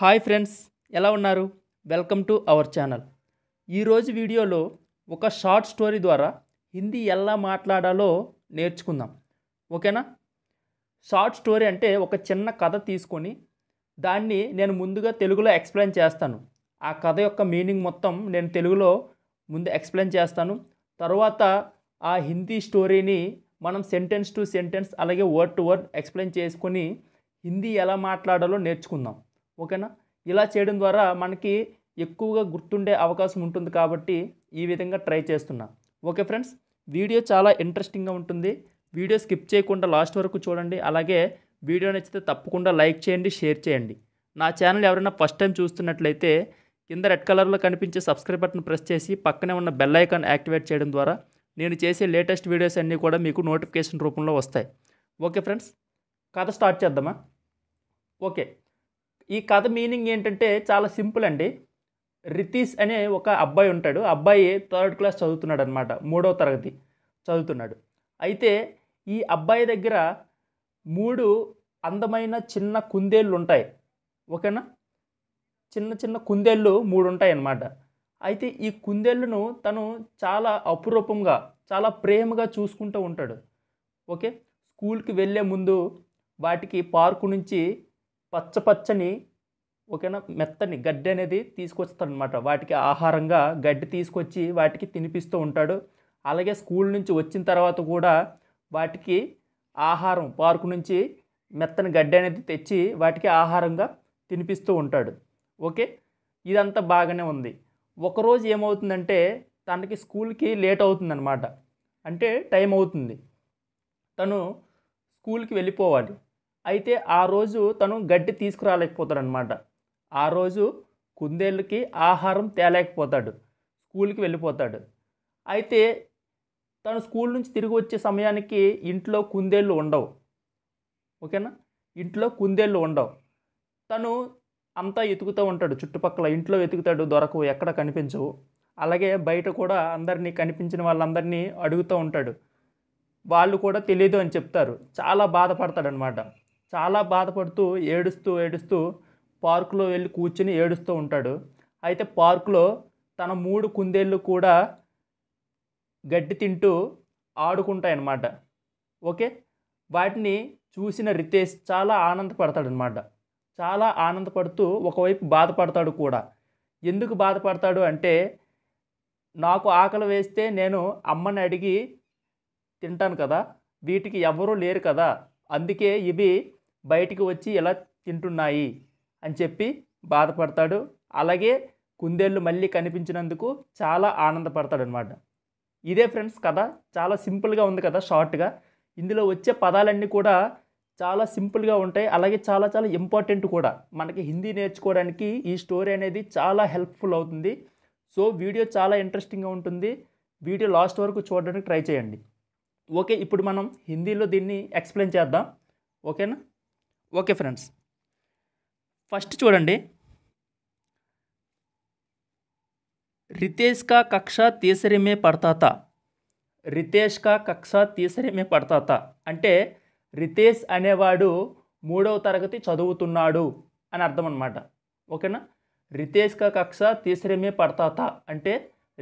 hi friends ఎలా ఉన్నారు welcome to our channel ఈరోజు వీడియోలో ఒక షార్ట్ స్టోరీ ద్వారా హిందీ ఎలా మాట్లాడాలో నేర్చుకుందాం ఓకేనా షార్ట్ స్టోరీ అంటే ఒక చిన్న కథ తీసుకొని దాన్ని నేను ముందుగా తెలుగులో ఎక్స్ప్లెయిన్ చేస్తాను ఆ కథ యొక్క మీనింగ్ మొత్తం నేను తెలుగులో ముందు ఎక్స్ప్లెయిన్ చేస్తాను తర్వాత ఆ హిందీ స్టోరీని మనం సెంటెన్స్ టు సెంటెన్స్ అలాగే వర్డ్ టు వర్డ్ ఎక్స్ప్లెయిన్ చేసుకొని హిందీ ఎలా మాట్లాడాలో నేర్చుకుందాం ఓకేనా ఇలా చేయడం ద్వారా మనకి ఎక్కువగా గుర్తుండే అవకాశం ఉంటుంది కాబట్టి ఈ విధంగా ట్రై చేస్తున్నా ఓకే ఫ్రెండ్స్ వీడియో చాలా ఇంట్రెస్టింగ్గా ఉంటుంది వీడియో స్కిప్ చేయకుండా లాస్ట్ వరకు చూడండి అలాగే వీడియో నచ్చితే తప్పకుండా లైక్ చేయండి షేర్ చేయండి నా ఛానల్ ఎవరైనా ఫస్ట్ టైం చూస్తున్నట్లయితే కింద రెడ్ కలర్లో కనిపించే సబ్స్క్రైబ్ బటన్ ప్రెస్ చేసి పక్కనే ఉన్న బెల్ ఐకాన్ యాక్టివేట్ చేయడం ద్వారా నేను చేసే లేటెస్ట్ వీడియోస్ అన్నీ కూడా మీకు నోటిఫికేషన్ రూపంలో వస్తాయి ఓకే ఫ్రెండ్స్ కథ స్టార్ట్ చేద్దామా ఓకే ఈ కథ మీనింగ్ ఏంటంటే చాలా సింపుల్ అండి రితీష్ అనే ఒక అబ్బాయి ఉంటాడు అబ్బాయి థర్డ్ క్లాస్ చదువుతున్నాడు అనమాట మూడవ తరగతి చదువుతున్నాడు అయితే ఈ అబ్బాయి దగ్గర మూడు అందమైన చిన్న కుందేళ్ళు ఉంటాయి ఓకేనా చిన్న చిన్న కుందేళ్ళు మూడు ఉంటాయి అన్నమాట అయితే ఈ కుందేళ్ళను తను చాలా అపురూపంగా చాలా ప్రేమగా చూసుకుంటూ ఉంటాడు ఓకే స్కూల్కి వెళ్ళే ముందు వాటికి పార్కు నుంచి పచ్చ పచ్చని ఓకేనా మెత్తని గడ్డి అనేది తీసుకొస్తాడు అనమాట వాటికి ఆహారంగా గడ్డి తీసుకొచ్చి వాటికి తినిపిస్తూ ఉంటాడు అలాగే స్కూల్ నుంచి వచ్చిన తర్వాత కూడా వాటికి ఆహారం పార్కు నుంచి మెత్తని గడ్డి అనేది తెచ్చి వాటికి ఆహారంగా తినిపిస్తూ ఉంటాడు ఓకే ఇదంతా బాగానే ఉంది ఒకరోజు ఏమవుతుందంటే తనకి స్కూల్కి లేట్ అవుతుంది అనమాట అంటే టైం అవుతుంది తను స్కూల్కి వెళ్ళిపోవాలి అయితే ఆ రోజు తను గడ్డి తీసుకురాలేకపోతాడు అనమాట ఆ రోజు కుందేళ్ళకి ఆహారం తేలేకపోతాడు స్కూల్కి వెళ్ళిపోతాడు అయితే తను స్కూల్ నుంచి తిరిగి వచ్చే సమయానికి ఇంట్లో కుందేళ్ళు ఉండవు ఓకేనా ఇంట్లో కుందేళ్ళు ఉండవు తను అంతా ఎతుకుతూ ఉంటాడు చుట్టుపక్కల ఇంట్లో వెతుకుతాడు దొరకవు ఎక్కడ కనిపించవు అలాగే బయట కూడా అందరినీ కనిపించిన వాళ్ళందరినీ అడుగుతూ ఉంటాడు వాళ్ళు కూడా తెలియదు అని చెప్తారు చాలా బాధపడతాడనమాట చాలా బాధపడుతూ ఏడుస్తూ ఏడుస్తూ పార్కులో వెళ్ళి కూర్చుని ఏడుస్తూ ఉంటాడు అయితే పార్కులో తన మూడు కుందేళ్ళు కూడా గడ్డి తింటూ ఆడుకుంటాయన్నమాట ఓకే వాటిని చూసిన రితేష్ చాలా ఆనందపడతాడనమాట చాలా ఆనందపడుతూ ఒకవైపు బాధపడతాడు కూడా ఎందుకు బాధపడతాడు అంటే నాకు ఆకలి వేస్తే నేను అమ్మని అడిగి తింటాను కదా వీటికి ఎవరూ లేరు కదా అందుకే ఇవి బయటికి వచ్చి ఎలా తింటున్నాయి అని చెప్పి బాధపడతాడు అలాగే కుందేళ్ళు మళ్ళీ కనిపించినందుకు చాలా ఆనందపడతాడు అనమాట ఇదే ఫ్రెండ్స్ కథ చాలా సింపుల్గా ఉంది కదా షార్ట్గా ఇందులో వచ్చే పదాలన్నీ కూడా చాలా సింపుల్గా ఉంటాయి అలాగే చాలా చాలా ఇంపార్టెంట్ కూడా మనకి హిందీ నేర్చుకోవడానికి ఈ స్టోరీ అనేది చాలా హెల్ప్ఫుల్ అవుతుంది సో వీడియో చాలా ఇంట్రెస్టింగ్గా ఉంటుంది వీడియో లాస్ట్ వరకు చూడడానికి ట్రై చేయండి ఓకే ఇప్పుడు మనం హిందీలో దీన్ని ఎక్స్ప్లెయిన్ చేద్దాం ఓకేనా ఓకే ఫ్రెండ్స్ ఫస్ట్ చూడండి రితేష్ కా కక్ష तीसरे में రితేష్ కా కక్ష తీసరేమే పడతాత అంటే రితేష్ అనేవాడు మూడవ తరగతి చదువుతున్నాడు అని అర్థం అనమాట ఓకేనా రితేష్ కా కక్ష తీసరేమే పడతాత అంటే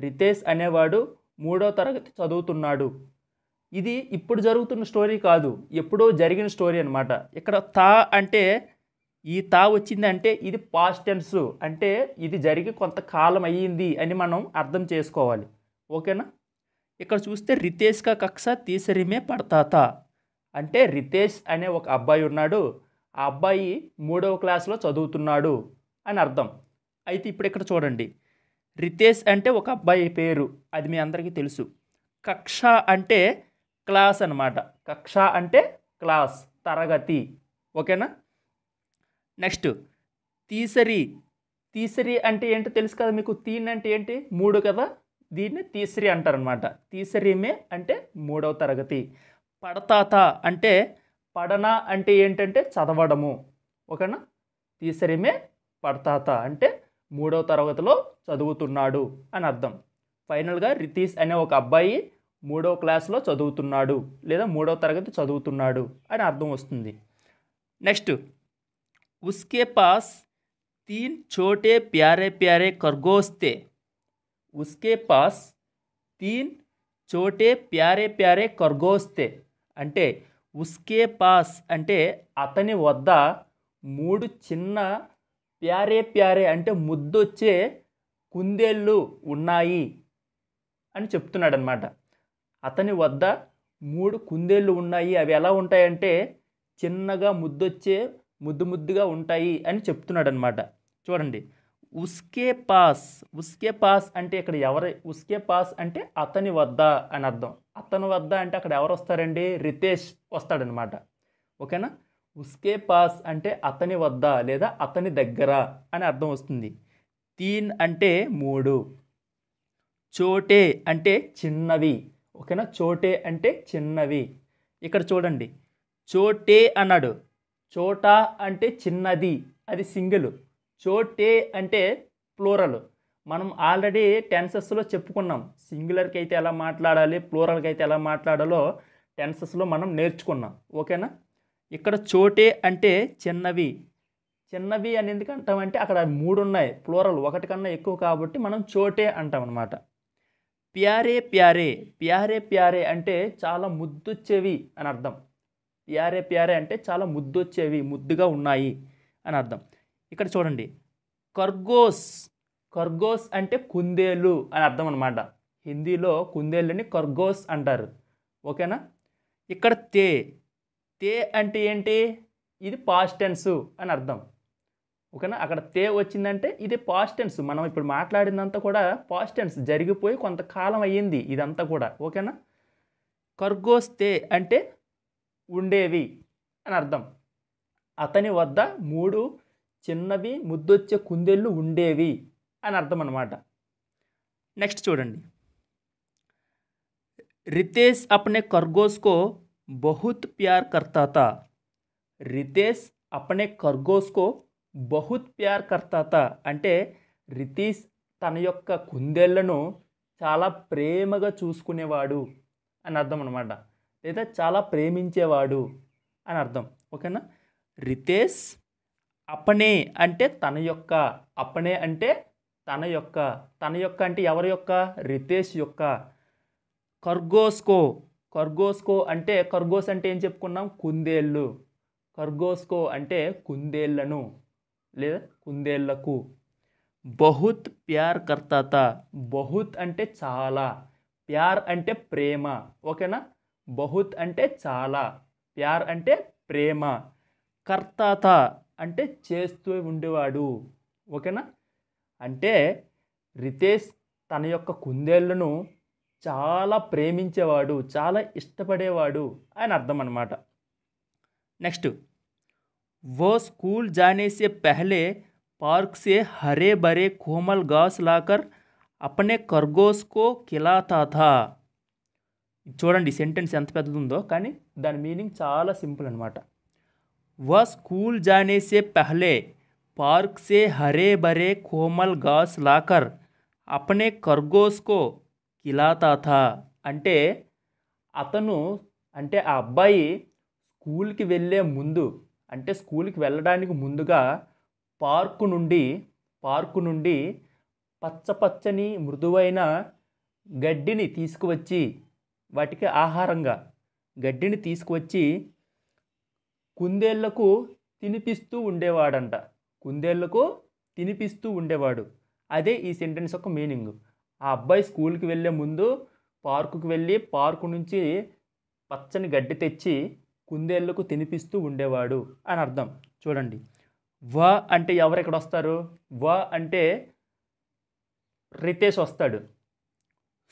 రితేష్ అనేవాడు మూడవ తరగతి చదువుతున్నాడు ఇది ఇప్పుడు జరుగుతున్న స్టోరీ కాదు ఎప్పుడో జరిగిన స్టోరీ అనమాట ఇక్కడ తా అంటే ఈ తా వచ్చింది అంటే ఇది పాస్ట్ టెన్స్ అంటే ఇది జరిగి కొంతకాలం అయ్యింది అని మనం అర్థం చేసుకోవాలి ఓకేనా ఇక్కడ చూస్తే రితేష్ కా కక్ష తీసరిమే పడతాతా అంటే రితేష్ అనే ఒక అబ్బాయి ఉన్నాడు ఆ అబ్బాయి మూడవ క్లాస్లో చదువుతున్నాడు అని అర్థం అయితే ఇప్పుడు ఇక్కడ చూడండి రితేష్ అంటే ఒక అబ్బాయి పేరు అది మీ అందరికీ తెలుసు కక్ష అంటే క్లాస్ అనమాట కక్ష అంటే క్లాస్ తరగతి ఓకేనా నెక్స్ట్ తీసరి తీసరి అంటే ఏంటో తెలుసు కదా మీకు తీన్ అంటే ఏంటి మూడు కదా దీన్ని తీసరి అంటారనమాట తీసరిమే అంటే మూడవ తరగతి పడతాత అంటే పడన అంటే ఏంటంటే చదవడము ఓకేనా తీసరిమే పడతాత అంటే మూడవ తరగతిలో చదువుతున్నాడు అని అర్థం ఫైనల్గా రితీష్ అనే ఒక అబ్బాయి మూడో క్లాస్లో చదువుతున్నాడు లేదా మూడో తరగతి చదువుతున్నాడు అని అర్థం వస్తుంది నెక్స్ట్ ఉస్కే పాస్ తీన్ చోటే ప్యారే ప్యారే ఖర్గోస్తే ఉస్కే పాస్ తీన్ చోటే ప్యారే ప్యారే ఖర్గోస్తే అంటే ఉస్కే పాస్ అంటే అతని వద్ద మూడు చిన్న ప్యారే ప్యారే అంటే ముద్దొచ్చే కుందేళ్ళు ఉన్నాయి అని చెప్తున్నాడనమాట అతని వద్ద మూడు కుందేళ్ళు ఉన్నాయి అవి ఎలా ఉంటాయంటే చిన్నగా ముద్దొచ్చే ముద్దు ముద్దుగా ఉంటాయి అని చెప్తున్నాడు అనమాట చూడండి ఉస్కే పాస్ ఉస్కే పాస్ అంటే ఇక్కడ ఎవరు ఉస్కే పాస్ అంటే అతని వద్ద అని అర్థం అతని వద్ద అంటే అక్కడ ఎవరు వస్తారండి రితేష్ వస్తాడనమాట ఓకేనా ఉస్కే పాస్ అంటే అతని వద్ద లేదా అతని దగ్గర అని అర్థం వస్తుంది తీన్ అంటే మూడు చోటే అంటే చిన్నవి ఓకేనా చోటే అంటే చిన్నవి ఇక్కడ చూడండి చోటే అన్నాడు చోటా అంటే చిన్నది అది సింగిల్ చోటే అంటే ప్లూరల్ మనం ఆల్రెడీ టెన్సెస్లో చెప్పుకున్నాం సింగులర్కి అయితే ఎలా మాట్లాడాలి ప్లూరల్కి అయితే ఎలా మాట్లాడాలో టెన్సెస్లో మనం నేర్చుకున్నాం ఓకేనా ఇక్కడ చోటే అంటే చిన్నవి చిన్నవి అని ఎందుకు అంటామంటే అక్కడ మూడు ఉన్నాయి ప్లూరల్ ఒకటి కన్నా ఎక్కువ కాబట్టి మనం చోటే అంటాం అనమాట ప్యారే ప్యారే ప్యారే ప్యారే అంటే చాలా ముద్దొచ్చేవి అని అర్థం ప్యారే ప్యారే అంటే చాలా ముద్దొచ్చేవి ముద్దుగా ఉన్నాయి అని అర్థం ఇక్కడ చూడండి కర్గోస్ కర్గోస్ అంటే కుందేలు అని అర్థం అనమాట హిందీలో కుందేళ్ళని కర్గోస్ అంటారు ఓకేనా ఇక్కడ తే తే అంటే ఏంటి ఇది పాస్ట్ టెన్సు అని అర్థం ఓకేనా అక్కడ తే వచ్చిందంటే ఇది పాస్టెన్స్ మనం ఇప్పుడు మాట్లాడిందంతా కూడా పాస్టెన్స్ జరిగిపోయి కొంతకాలం అయ్యింది ఇదంతా కూడా ఓకేనా తే అంటే ఉండేవి అని అర్థం అతని వద్ద మూడు చిన్నవి ముద్దొచ్చే కుందేళ్ళు ఉండేవి అని అర్థం అనమాట నెక్స్ట్ చూడండి రితేష్ అప్నే కర్గోస్కో బహుత్ ప్యార్ కర్తాత రితేష్ అప్నే కర్గోస్కో బహుత్ ప్యార్ కర్తాత అంటే రితీష్ తన యొక్క కుందేళ్లను చాలా ప్రేమగా చూసుకునేవాడు అని అర్థం అనమాట లేదా చాలా ప్రేమించేవాడు అని అర్థం ఓకేనా రితేష్ అపనే అంటే తన యొక్క అపనే అంటే తన యొక్క తన యొక్క అంటే ఎవరి యొక్క రితేష్ యొక్క కర్గోస్కో కర్గోస్కో అంటే కర్గోస్ అంటే ఏం చెప్పుకున్నాం కుందేళ్ళు కర్గోస్కో అంటే కుందేళ్లను లేదా కుందేళ్లకు బహుత్ ప్యార్ కర్తాత బహుత్ అంటే చాలా ప్యార్ అంటే ప్రేమ ఓకేనా బహుత్ అంటే చాలా ప్యార్ అంటే ప్రేమ కర్తాత అంటే చేస్తూ ఉండేవాడు ఓకేనా అంటే రితేష్ తన యొక్క కుందేళ్లను చాలా ప్రేమించేవాడు చాలా ఇష్టపడేవాడు అని అర్థం అన్నమాట నెక్స్ట్ वह स्कूल जाने से पहले पार्क से हरे भरे कोमल घास लाकर अपने खरगोश को చూడండి సెంటెన్స్ ఎంత పెద్దది ఉందో కానీ దాని మీనింగ్ చాలా సింపుల్ అనమాట వ స్కూల్ జానేసే పహలే పార్క్ సే హరే భరే కోమల్ గాస్ లాకర్ అపనే ఖర్గోస్కో కిలాతాథా అంటే అతను అంటే ఆ అబ్బాయి స్కూల్కి వెళ్ళే ముందు అంటే స్కూల్కి వెళ్ళడానికి ముందుగా పార్కు నుండి పార్కు నుండి పచ్చపచ్చని మృదువైన గడ్డిని తీసుకువచ్చి వాటికి ఆహారంగా గడ్డిని తీసుకువచ్చి కుందేళ్లకు తినిపిస్తూ ఉండేవాడంట కుందేళ్లకు తినిపిస్తూ ఉండేవాడు అదే ఈ సెంటెన్స్ యొక్క మీనింగ్ ఆ అబ్బాయి స్కూల్కి వెళ్ళే ముందు పార్కుకి వెళ్ళి పార్కు నుంచి పచ్చని గడ్డి తెచ్చి కుందేళ్లకు తినిపిస్తూ ఉండేవాడు అని అర్థం చూడండి వ అంటే ఎవరు ఇక్కడ వస్తారు వ అంటే రితేష్ వస్తాడు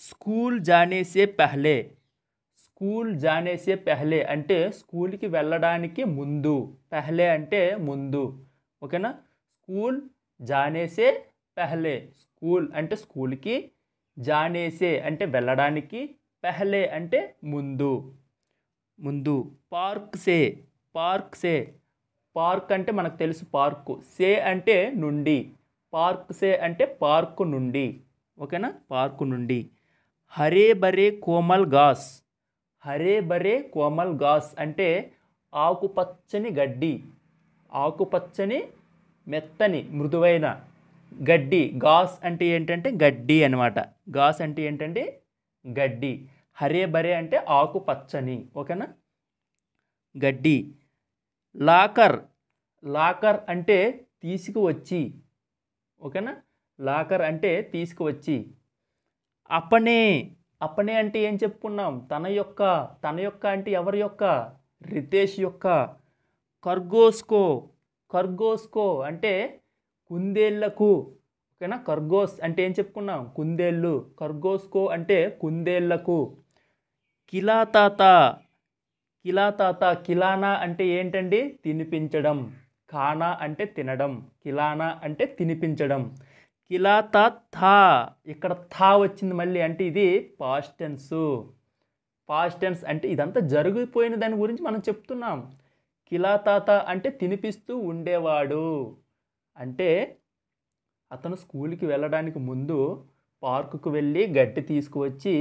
స్కూల్ జానేసే పెహ్లే స్కూల్ జానేసే పెహ్లే అంటే స్కూల్కి వెళ్ళడానికి ముందు పెహ్లే అంటే ముందు ఓకేనా స్కూల్ జానేసే పెహ్లే స్కూల్ అంటే స్కూల్కి జానేసే అంటే వెళ్ళడానికి పెహ్లే అంటే ముందు ముందు పార్క్ సే పార్క్ సే పార్క్ అంటే మనకు తెలుసు పార్కు సే అంటే నుండి పార్క్ సే అంటే పార్కు నుండి ఓకేనా పార్కు నుండి హరే బరే కోమల్ గాస్ హరే బరే కోమల్ గాస్ అంటే ఆకుపచ్చని గడ్డి ఆకుపచ్చని మెత్తని మృదువైన గడ్డి గాస్ అంటే ఏంటంటే గడ్డి అనమాట గాస్ అంటే ఏంటంటే గడ్డి హరే బరే అంటే ఆకు పచ్చని ఓకేనా గడ్డి లాకర్ లాకర్ అంటే తీసుకువచ్చి ఓకేనా లాకర్ అంటే తీసుకువచ్చి అప్పనే అప్పనే అంటే ఏం చెప్పుకున్నాం తన యొక్క తన యొక్క అంటే ఎవరి యొక్క రితేష్ యొక్క కర్గోస్కో కర్గోస్కో అంటే కుందేళ్లకు ఓకేనా కర్గోస్ అంటే ఏం చెప్పుకున్నాం కుందేళ్ళు కర్గోస్కో అంటే కుందేళ్లకు కిలాతాత కిలాతాత కిలానా అంటే ఏంటండి తినిపించడం ఖానా అంటే తినడం కిలానా అంటే తినిపించడం కిలాతా థా ఇక్కడ థా వచ్చింది మళ్ళీ అంటే ఇది పాస్టెన్సు పాస్టెన్స్ అంటే ఇదంతా జరిగిపోయిన దాని గురించి మనం చెప్తున్నాం కిలాతాత అంటే తినిపిస్తూ ఉండేవాడు అంటే అతను స్కూల్కి వెళ్ళడానికి ముందు పార్కుకు వెళ్ళి గడ్డి తీసుకువచ్చి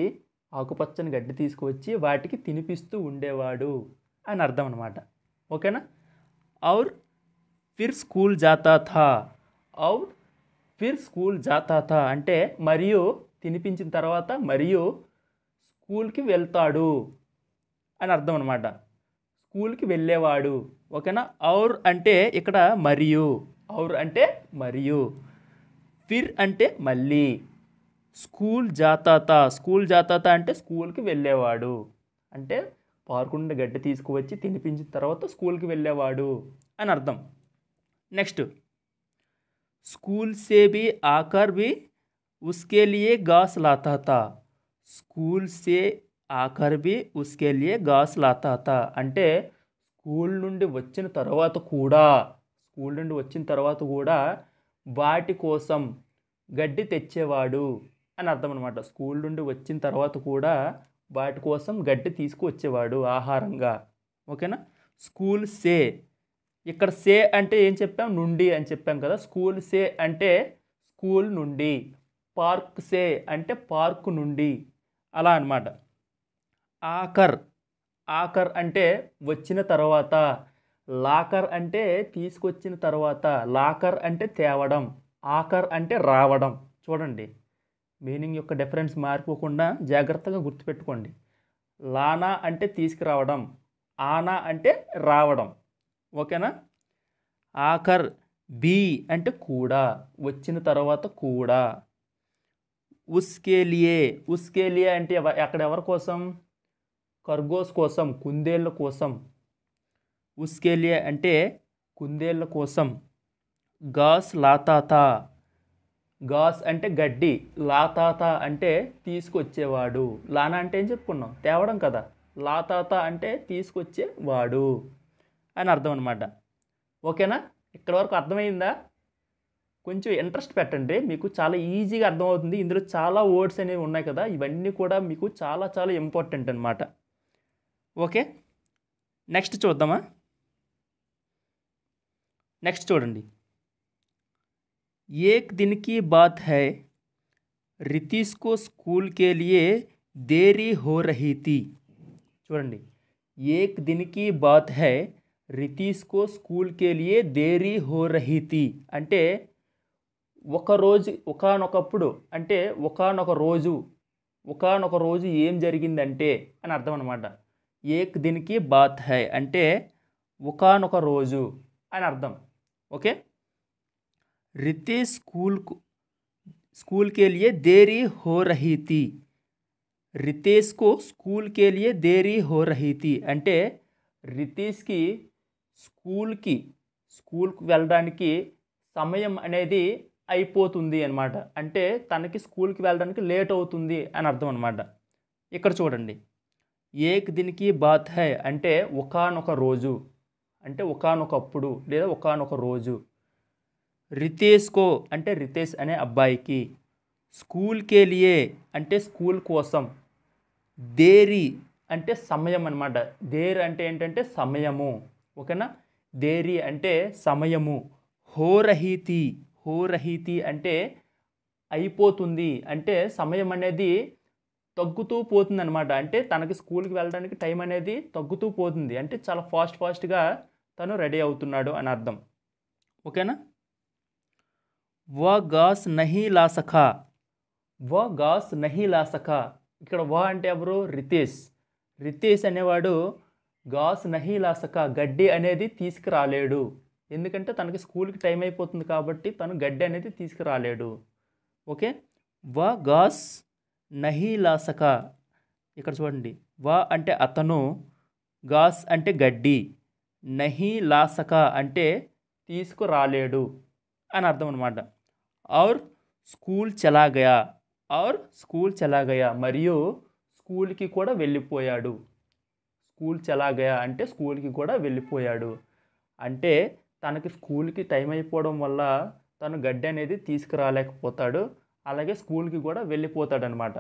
ఆకుపచ్చని గడ్డి తీసుకువచ్చి వాటికి తినిపిస్తూ ఉండేవాడు అని అర్థం అనమాట ఓకేనా ఔర్ ఫిర్ స్కూల్ జాతా థా ఔర్ ఫిర్ స్కూల్ జాతా థా అంటే మరియు తినిపించిన తర్వాత మరియు స్కూల్కి వెళ్తాడు అని అర్థం అనమాట స్కూల్కి వెళ్ళేవాడు ఓకేనా ఔర్ అంటే ఇక్కడ మరియు ఔర్ అంటే మరియు ఫిర్ అంటే మళ్ళీ స్కూల్ జాతాత స్కూల్ జాతాత అంటే స్కూల్కి వెళ్ళేవాడు అంటే పార్కుండా గడ్డి తీసుకువచ్చి తినిపించిన తర్వాత స్కూల్కి వెళ్ళేవాడు అని అర్థం నెక్స్ట్ స్కూల్ సే బి ఆకర్ బి ఉస్కేలియే గాస్ లాతాత స్కూల్ సే ఆకర్ బి ఉస్కేలియే గాస్ లాతాత అంటే స్కూల్ నుండి వచ్చిన తర్వాత కూడా స్కూల్ నుండి వచ్చిన తర్వాత కూడా వాటి కోసం గడ్డి తెచ్చేవాడు అని అర్థం అనమాట స్కూల్ నుండి వచ్చిన తర్వాత కూడా వాటి కోసం గడ్డి తీసుకువచ్చేవాడు ఆహారంగా ఓకేనా స్కూల్ సే ఇక్కడ సే అంటే ఏం చెప్పాం నుండి అని చెప్పాం కదా స్కూల్ సే అంటే స్కూల్ నుండి పార్క్ సే అంటే పార్క్ నుండి అలా అనమాట ఆకర్ ఆకర్ అంటే వచ్చిన తర్వాత లాకర్ అంటే తీసుకొచ్చిన తర్వాత లాకర్ అంటే తేవడం ఆకర్ అంటే రావడం చూడండి మీనింగ్ యొక్క డిఫరెన్స్ మారిపోకుండా జాగ్రత్తగా గుర్తుపెట్టుకోండి లానా అంటే తీసుకురావడం ఆనా అంటే రావడం ఓకేనా ఆఖర్ బి అంటే కూడా వచ్చిన తర్వాత కూడా ఉస్కేలియే ఉస్కేలియే అంటే అక్కడ ఎవరి కోసం ఖర్గోస్ కోసం కుందేళ్ళ కోసం ఉస్కేలియా అంటే కుందేళ్ళ కోసం గాస్ లాతాతా గాస్ అంటే గడ్డి లాతాత అంటే తీసుకొచ్చేవాడు లానా అంటే ఏం చెప్పుకున్నాం తేవడం కదా లాతాత అంటే తీసుకొచ్చేవాడు అని అర్థం అనమాట ఓకేనా ఇక్కడ వరకు అర్థమైందా కొంచెం ఇంట్రెస్ట్ పెట్టండి మీకు చాలా ఈజీగా అర్థమవుతుంది ఇందులో చాలా వర్డ్స్ అనేవి ఉన్నాయి కదా ఇవన్నీ కూడా మీకు చాలా చాలా ఇంపార్టెంట్ అనమాట ఓకే నెక్స్ట్ చూద్దామా నెక్స్ట్ చూడండి एक दिन की बात है रतीश को स्कूल के लिए देरी हो रही थी చూడండి ఏక్ దినకి బాత్ హై రితీష్ కో స్కూల్ కే liye దేరీ హో రహీ థీ అంటే ఒక రోజు ఒకానొకప్పుడు అంటే ఒకానొక రోజు ఒకానొక రోజు ఏం జరిగింది అంటే అని అర్థం అన్నమాట ఏక్ దినకి బాత్ హై అంటే ఒకానొక రోజు అని అర్థం ఓకే रितेश स्कूल స్కూల్కి स्कूल के लिए देरी हो रही थी रितेश అంటే రితీష్కి స్కూల్కి స్కూల్కి వెళ్ళడానికి సమయం అనేది అయిపోతుంది అనమాట అంటే తనకి స్కూల్కి వెళ్ళడానికి లేట్ అవుతుంది అని అర్థం అనమాట ఇక్కడ చూడండి ఏక్ దినికి బాత్ హై అంటే ఒకనొక రోజు అంటే ఒకనొకప్పుడు లేదా ఒకనొక రోజు రితేష్కో అంటే రితేష్ అనే అబ్బాయికి స్కూల్ లియే అంటే స్కూల్ కోసం దేరి అంటే సమయం అనమాట దేర్ అంటే ఏంటంటే సమయము ఓకేనా దేరి అంటే సమయము హోరహీతి హోరహీతి అంటే అయిపోతుంది అంటే సమయం అనేది తగ్గుతూ పోతుంది అనమాట అంటే తనకి స్కూల్కి వెళ్ళడానికి టైం అనేది తగ్గుతూ పోతుంది అంటే చాలా ఫాస్ట్ ఫాస్ట్గా తను రెడీ అవుతున్నాడు అని అర్థం ఓకేనా వ గాస్ నహి లా సఖా వ గాస్ నహి లా సఖా ఇక్కడ వ అంటే ఎవరు రితేష్ రితేష్ అనేవాడు గాస్ నహి లా సఖా గడ్డి అనేది తీసుకురాలేడు ఎందుకంటే తనకి స్కూల్కి టైం అయిపోతుంది కాబట్టి తను గడ్డి అనేది తీసుకురాలేడు ఓకే వ గాస్ నహి సఖా ఇక్కడ చూడండి వ అంటే అతను గాస్ అంటే గడ్డి నహి లాసక అంటే తీసుకురాలేడు అని అర్థం అనమాట और स्कूल चला गया और स्कूल चला गया मरियो स्कूल की கூட వెళ్ళిపోయాడు স্কুল चला गया అంటే స్కూల్ కి కూడా వెళ్ళిపోయాడు అంటే తనకి స్కూల్ కి టైం అయిపోవడం వల్ల తన గడ్డి అనేది తీసుక రాలేకపోతాడు అలాగే స్కూల్ కి కూడా వెళ్ళిపోతాడు అన్నమాట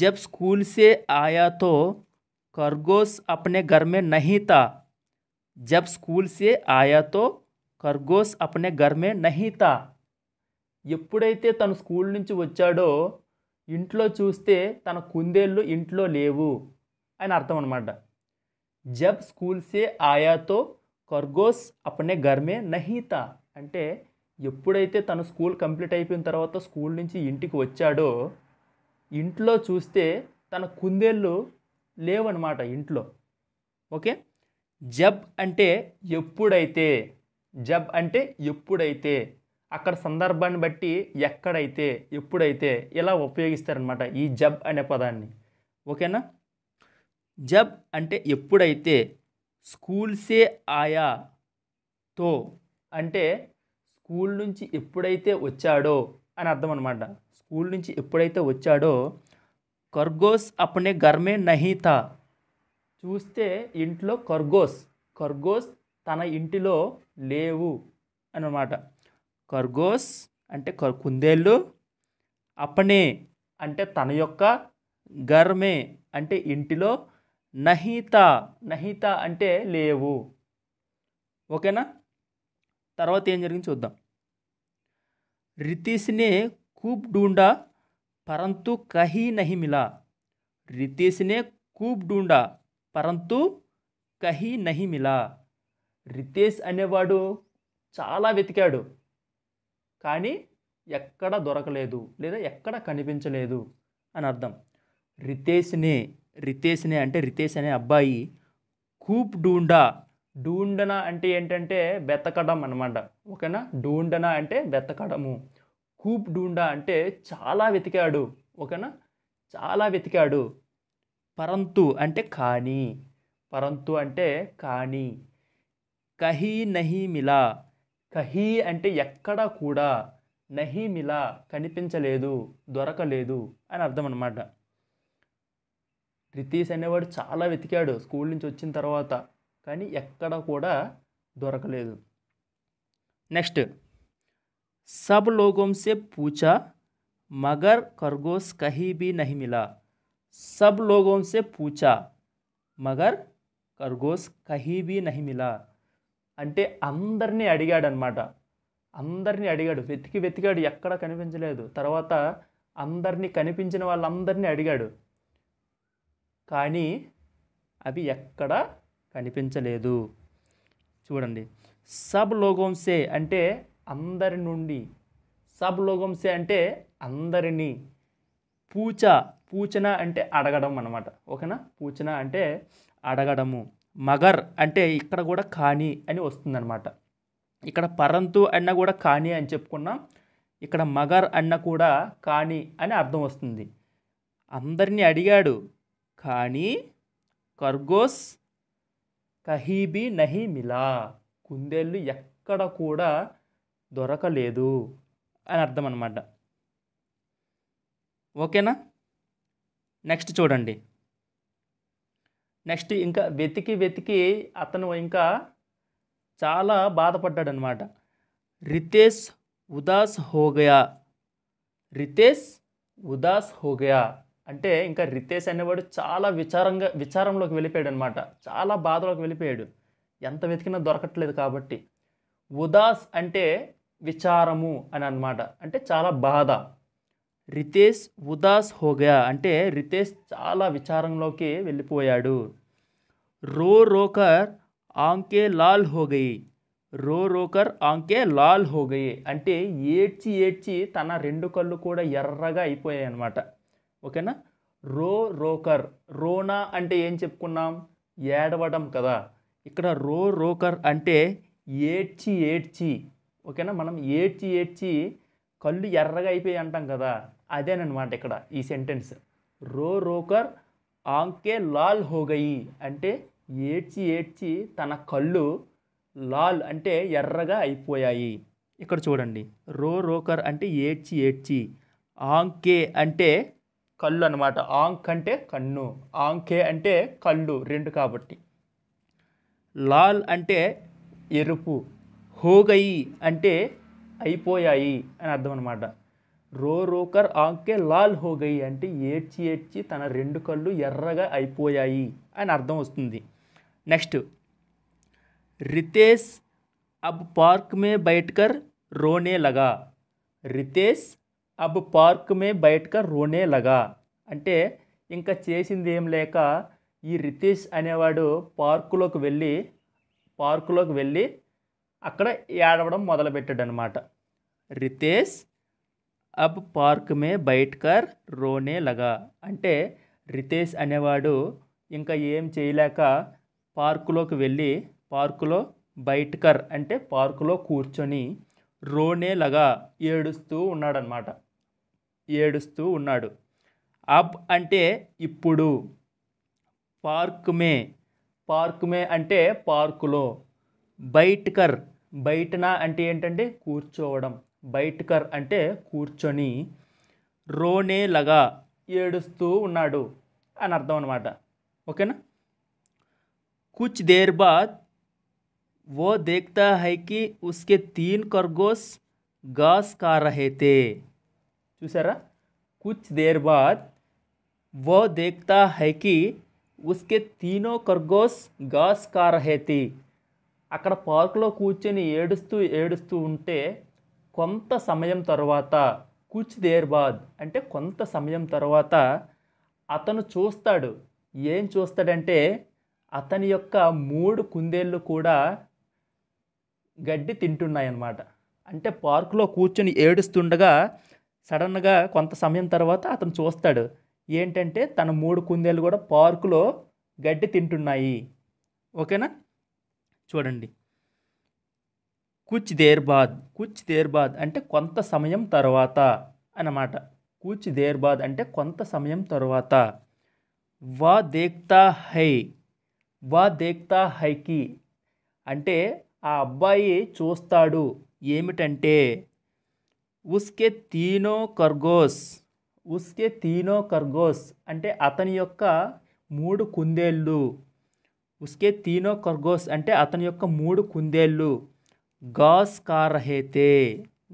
जब स्कूल से आया तो कार्गोस अपने घर में नहीं था जब स्कूल से आया तो ఖర్గోస్ అప్నే గర్మే నహిత ఎప్పుడైతే తను స్కూల్ నుంచి వచ్చాడో ఇంట్లో చూస్తే తన కుందేళ్ళు ఇంట్లో లేవు అని అర్థం అనమాట జబ్ స్కూల్సే ఆయాతో ఖర్గోస్ అప్నే గర్మే నహిత అంటే ఎప్పుడైతే తను స్కూల్ కంప్లీట్ అయిపోయిన తర్వాత స్కూల్ నుంచి ఇంటికి వచ్చాడో ఇంట్లో చూస్తే తన కుందేళ్ళు లేవన్నమాట ఇంట్లో ఓకే జబ్ అంటే ఎప్పుడైతే జబ్ అంటే ఎప్పుడైతే అక్కడ సందర్భాన్ని బట్టి ఎక్కడైతే ఎప్పుడైతే ఇలా ఉపయోగిస్తారనమాట ఈ జబ్ అనే పదాన్ని ఓకేనా జబ్ అంటే ఎప్పుడైతే స్కూల్సే ఆయా తో అంటే స్కూల్ నుంచి ఎప్పుడైతే వచ్చాడో అని అర్థం అనమాట స్కూల్ నుంచి ఎప్పుడైతే వచ్చాడో కర్గోస్ అప్నే గర్మే నహిత చూస్తే ఇంట్లో కర్గోస్ కర్గోస్ తన ఇంటిలో లేవు అనమాట ఖర్గోస్ అంటే కుందేళ్ళు అపనే అంటే తన యొక్క గర్మే అంటే ఇంటిలో నహిత నహిత అంటే లేవు ఓకేనా తర్వాత ఏం జరిగింది చూద్దాం రితీష్నే కూప్ డూండా పరంతు కహీ నహిమిలా రితీష్నే కూప్ డూండా పరంతు కహీ నహిమిలా రితేష్ అనేవాడు చాలా వెతికాడు కానీ ఎక్కడ దొరకలేదు లేదా ఎక్కడ కనిపించలేదు అని అర్థం రితేష్ని రితేష్ని అంటే రితేష్ అనే అబ్బాయి కూప్ డూండా డూండన అంటే ఏంటంటే బెత్తకడం అనమాట ఓకేనా డూండన అంటే బెత్తకడము కూప్ డూండా అంటే చాలా వెతికాడు ఓకేనా చాలా వెతికాడు పరంతు అంటే కానీ పరంతు అంటే కానీ కహీ నహీ మిలా కహీ అంటే ఎక్కడా కూడా నహీ మిలా కనిపించలేదు దొరకలేదు అని అర్థం అనమాట రితీష్ అనేవాడు చాలా వెతికాడు స్కూల్ నుంచి వచ్చిన తర్వాత కానీ ఎక్కడ కూడా దొరకలేదు నెక్స్ట్ సబ్ లోగోంసే పూచా మగర్ ఖర్గోస్ కహీబి నహిమిలా సబ్ లోగోంసే పూచా మగర్ ఖర్గోస్ కహీబి నహిమిలా అంటే అందరినీ అడిగాడనమాట అందరినీ అడిగాడు వెతికి వెతికాడు ఎక్కడ కనిపించలేదు తర్వాత అందరినీ కనిపించిన వాళ్ళందరినీ అడిగాడు కానీ అవి ఎక్కడ కనిపించలేదు చూడండి సబ్ లోగోంసే అంటే అందరి నుండి సబ్ లోగోంసే అంటే అందరినీ పూచ పూచన అంటే అడగడం అనమాట ఓకేనా పూచన అంటే అడగడము మగర్ అంటే ఇక్కడ కూడా కాని అని వస్తుందన్నమాట ఇక్కడ పరంతు అన్న కూడా కాని అని చెప్పుకున్నాం ఇక్కడ మగర్ అన్న కూడా కాని అని అర్థం వస్తుంది అందరినీ అడిగాడు కానీ కర్గోస్ కహీబీ నహి మిలా కుందేళ్ళు ఎక్కడ కూడా దొరకలేదు అని అర్థం అనమాట ఓకేనా నెక్స్ట్ చూడండి నెక్స్ట్ ఇంకా వెతికి వెతికి అతను ఇంకా చాలా బాధపడ్డాడు అనమాట రితేష్ ఉదాస్ హోగయా రితేష్ ఉదాస్ హోగయా అంటే ఇంకా రితేష్ అనేవాడు చాలా విచారంగా విచారంలోకి వెళ్ళిపోయాడు అనమాట చాలా బాధలోకి వెళ్ళిపోయాడు ఎంత వెతికినా దొరకట్లేదు కాబట్టి ఉదాస్ అంటే విచారము అని అనమాట అంటే చాలా బాధ రితేష్ ఉదాస్ హోగా అంటే రితేష్ చాలా విచారంలోకి వెళ్ళిపోయాడు రో రోకర్ ఆంకే లాల్ హోగయి రో రోకర్ ఆంకే లాల్ హోగయి అంటే ఏడ్చి ఏడ్చి తన రెండు కళ్ళు కూడా ఎర్రగా అయిపోయాయి అనమాట ఓకేనా రో రోకర్ రోనా అంటే ఏం చెప్పుకున్నాం ఏడవడం కదా ఇక్కడ రో రోకర్ అంటే ఏడ్చి ఏడ్చి ఓకేనా మనం ఏడ్చి ఏడ్చి కళ్ళు ఎర్రగా అయిపోయి అంటాం కదా అదేనమాట ఇక్కడ ఈ సెంటెన్స్ రో రోకర్ ఆంకే లాల్ హోగయి అంటే ఏడ్చి ఏడ్చి తన కళ్ళు లాల్ అంటే ఎర్రగా అయిపోయాయి ఇక్కడ చూడండి రో రోకర్ అంటే ఏడ్చి ఏడ్చి ఆంకే అంటే కళ్ళు అనమాట ఆంక్ అంటే కన్ను ఆంకే అంటే కళ్ళు రెండు కాబట్టి లాల్ అంటే ఎరుపు హోగయి అంటే అయిపోయాయి అని అర్థం అనమాట రో రోకర్ ఆంకే లాల్ హోగయి అంటే ఏడ్చి ఏడ్చి తన రెండు కళ్ళు ఎర్రగా అయిపోయాయి అని అర్థం వస్తుంది నెక్స్ట్ రితేష్ అబ్ పార్క్ మే బయటకర్ రోనే లగా రితేష్ అబ్ పార్క్ మే బయటకర్ రోనే లగా అంటే ఇంకా చేసింది ఏం లేక ఈ రితేష్ అనేవాడు పార్కులోకి వెళ్ళి పార్కులోకి వెళ్ళి అక్కడ ఏడవడం మొదలుపెట్టాడు అనమాట రితేష్ అబ్ పార్క్ మే బైట్కర్ రోనే లగా అంటే రితేష్ అనేవాడు ఇంకా ఏం చేయలేక పార్కులోకి వెళ్ళి పార్కులో కర్ అంటే పార్కులో కూర్చొని లగా ఏడుస్తూ ఉన్నాడనమాట ఏడుస్తూ ఉన్నాడు అబ్ అంటే ఇప్పుడు పార్క్ మే పార్క్ మే అంటే పార్కులో బయటకర్ బయటన అంటే ఏంటంటే కూర్చోవడం బయటకర్ అంటే కూర్చొని రోనే లగా ఏడుస్తూ ఉన్నాడు అని అర్థం అనమాట ఓకేనా కుచ్ దేర్ బాద్ ఓ దేక్తా హైకి ఉస్కే తీన్ కర్గోస్ గాస్ కార్ खा చూసారా కుచ్ దేర్ బాద్ ఓ దేక్తా హైకి ఉస్కే తీనో ఖర్గోస్ గాస్ కార్ రహే అక్కడ పార్కులో కూర్చొని ఏడుస్తూ ఏడుస్తూ ఉంటే కొంత సమయం తర్వాత కుచ్ దేర్ బాద్ అంటే కొంత సమయం తర్వాత అతను చూస్తాడు ఏం చూస్తాడంటే అతని యొక్క మూడు కుందేళ్ళు కూడా గడ్డి తింటున్నాయన్నమాట అంటే పార్కులో కూర్చొని ఏడుస్తుండగా సడన్గా కొంత సమయం తర్వాత అతను చూస్తాడు ఏంటంటే తన మూడు కుందేళ్ళు కూడా పార్కులో గడ్డి తింటున్నాయి ఓకేనా చూడండి కుచ్ దేర్ బాద్ కుచ్ దేర్ బాద్ అంటే కొంత సమయం తర్వాత అన్నమాట కూచ్ దేర్ బాద్ అంటే కొంత సమయం తర్వాత వా దేక్తా హై వా దేక్తా హైకి అంటే ఆ అబ్బాయి చూస్తాడు ఏమిటంటే ఉస్కే తీనో కర్గోస్ ఉస్కే తీనో కర్గోస్ అంటే అతని యొక్క మూడు కుందేళ్ళు ఉస్కే తీనో కర్గోస్ అంటే అతని యొక్క మూడు కుందేళ్ళు గాస్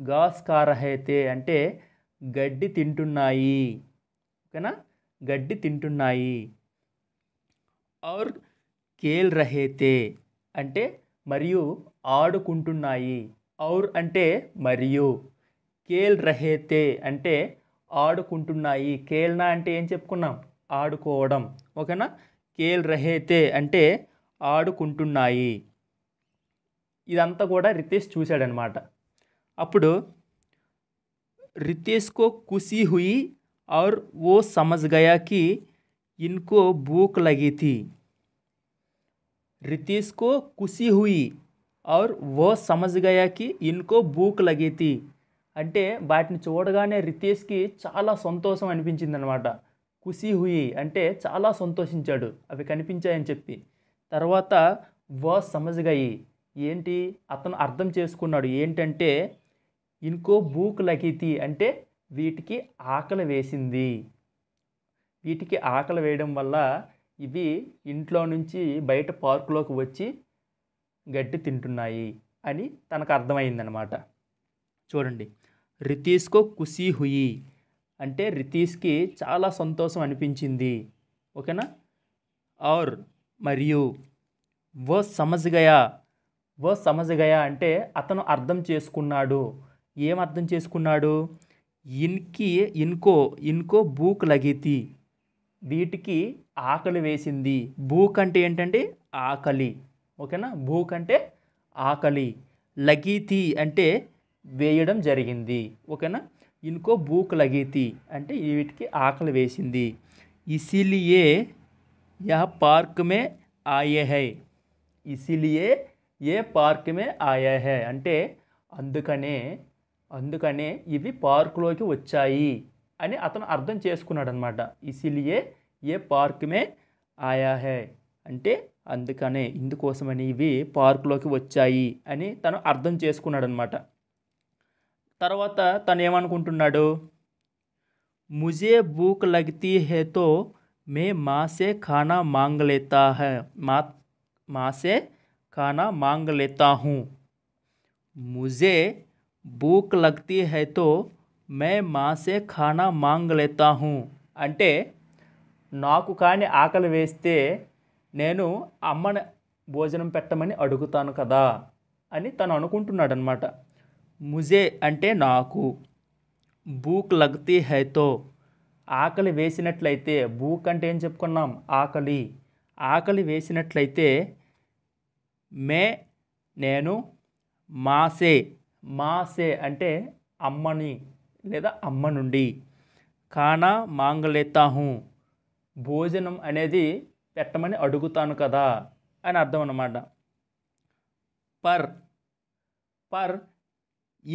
గాస్ కారహేతే అంటే గడ్డి తింటున్నాయి ఓకేనా గడ్డి తింటున్నాయి ఆర్ కేల్ రహేతే అంటే మరియు ఆడుకుంటున్నాయి ఔర్ అంటే మరియు కేల్ రహేతే అంటే ఆడుకుంటున్నాయి కేల్నా అంటే ఏం చెప్పుకున్నాం ఆడుకోవడం ఓకేనా కేల్ రహేతే అంటే ఆడుకుంటున్నాయి ఇదంతా కూడా రితేష్ చూశాడనమాట అప్పుడు రితేష్కో కుసి హుయి ఆర్ ఓ సమజ్ గయాకి ఇన్కో భూక్ లగితి రితేష్కో కుసి హుయి ఆర్ ఓ సమజ్ గయాకి ఇన్కో భూక్ లగితి అంటే వాటిని చూడగానే రితేష్కి చాలా సంతోషం అనిపించింది అనమాట కుసి హుయి అంటే చాలా సంతోషించాడు అవి కనిపించాయని చెప్పి తర్వాత వ గయి ఏంటి అతను అర్థం చేసుకున్నాడు ఏంటంటే ఇంకో బూక్ లకితి అంటే వీటికి ఆకలి వేసింది వీటికి ఆకలి వేయడం వల్ల ఇవి ఇంట్లో నుంచి బయట పార్కులోకి వచ్చి గడ్డి తింటున్నాయి అని తనకు అర్థమైందనమాట చూడండి రితీష్కో కుసీ హుయి అంటే రితీష్కి చాలా సంతోషం అనిపించింది ఓకేనా ఆర్ మరియు వో సమజ్ గయా సమజ్ గయా అంటే అతను అర్థం చేసుకున్నాడు ఏం అర్థం చేసుకున్నాడు ఇన్కి ఇన్కో ఇన్కో బూక్ లగితి వీటికి ఆకలి వేసింది బూక్ అంటే ఏంటంటే ఆకలి ఓకేనా భూక్ అంటే ఆకలి లగీతి అంటే వేయడం జరిగింది ఓకేనా ఇన్కో భూక్ లగీతి అంటే వీటికి ఆకలి వేసింది ఇసిలియే యా పార్క్ మే ఆయే హై ఇసిలియే ఏ పార్క్ మే ఆయా హే అంటే అందుకనే అందుకనే ఇవి పార్కులోకి వచ్చాయి అని అతను అర్థం చేసుకున్నాడు అనమాట ఇసిలియే ఏ పార్క్ మే ఆయా హే అంటే అందుకనే ఇందుకోసమని ఇవి పార్కులోకి వచ్చాయి అని తను అర్థం చేసుకున్నాడు అనమాట తర్వాత తను ఏమనుకుంటున్నాడు ముజే భూక్ లగ్తీ హేతో మే మాసే ఖానా మాంగ్ హే మా మాసే ఖానా मांग लेता हूँ मुझे भूख लगती है तो मैं माँ से खाना मांग అంటే నాకు కానీ ఆకలి వేస్తే నేను అమ్మని భోజనం పెట్టమని అడుగుతాను కదా అని తను అనుకుంటున్నాడు అనమాట ముజే అంటే నాకు భూక్ లగ్తి హైతో ఆకలి వేసినట్లయితే భూక్ అంటే ఏం చెప్పుకున్నాం ఆకలి ఆకలి వేసినట్లయితే మే నేను మాసే మాసే అంటే అమ్మని లేదా అమ్మ నుండి కానా మాంగ్ భోజనం అనేది పెట్టమని అడుగుతాను కదా అని అర్థం అన్నమాట పర్ పర్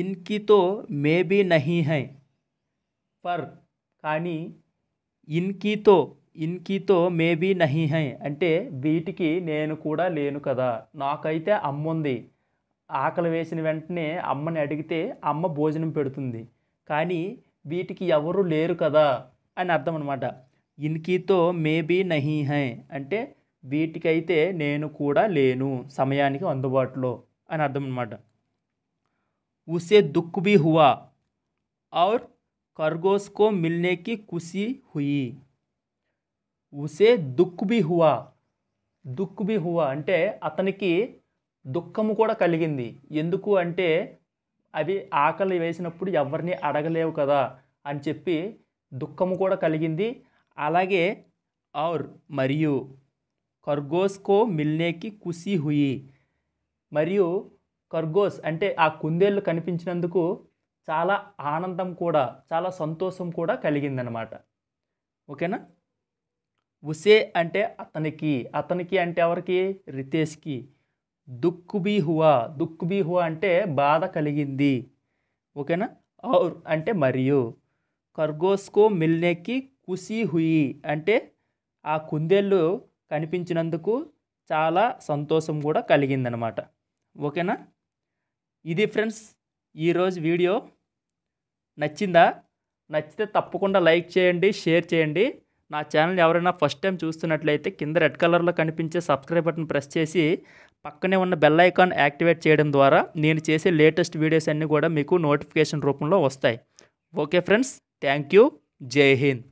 ఇన్కితో మేబీ నహీ హై పర్ కానీ ఇన్కితో ఇన్కితో మేబీ నహి హై అంటే వీటికి నేను కూడా లేను కదా నాకైతే అమ్మ ఉంది ఆకలి వేసిన వెంటనే అమ్మని అడిగితే అమ్మ భోజనం పెడుతుంది కానీ వీటికి ఎవరు లేరు కదా అని అర్థం అనమాట ఇన్కితో మేబీ నహి హై అంటే వీటికైతే నేను కూడా లేను సమయానికి అందుబాటులో అని అర్థం అనమాట ఉసే దుక్ బి హువా ఔర్ కర్గోస్కో కో కుసి హుయి ఉసే దుక్ బి హువా దుక్ బి హువా అంటే అతనికి దుఃఖము కూడా కలిగింది ఎందుకు అంటే అవి ఆకలి వేసినప్పుడు ఎవరిని అడగలేవు కదా అని చెప్పి దుఃఖము కూడా కలిగింది అలాగే ఔర్ మరియు ఖర్గోస్కో మిల్నేకి కుసి హుయి మరియు ఖర్గోస్ అంటే ఆ కుందేళ్ళు కనిపించినందుకు చాలా ఆనందం కూడా చాలా సంతోషం కూడా కలిగిందనమాట ఓకేనా ఉసే అంటే అతనికి అతనికి అంటే ఎవరికి రితేష్కి దుక్కుబీ హువా దుక్కుబీ హువా అంటే బాధ కలిగింది ఓకేనా ఔర్ అంటే మరియు ఖర్గోస్కో మిల్నేకి కుసి హుయి అంటే ఆ కుందేళ్ళు కనిపించినందుకు చాలా సంతోషం కూడా కలిగిందనమాట ఓకేనా ఇది ఫ్రెండ్స్ ఈరోజు వీడియో నచ్చిందా నచ్చితే తప్పకుండా లైక్ చేయండి షేర్ చేయండి నా ఛానల్ ఎవరైనా ఫస్ట్ టైం చూస్తున్నట్లయితే కింద రెడ్ కలర్లో కనిపించే సబ్స్క్రైబ్ బటన్ ప్రెస్ చేసి పక్కనే ఉన్న బెల్ ఐకాన్ యాక్టివేట్ చేయడం ద్వారా నేను చేసే లేటెస్ట్ వీడియోస్ అన్నీ కూడా మీకు నోటిఫికేషన్ రూపంలో వస్తాయి ఓకే ఫ్రెండ్స్ థ్యాంక్ యూ జై హింద్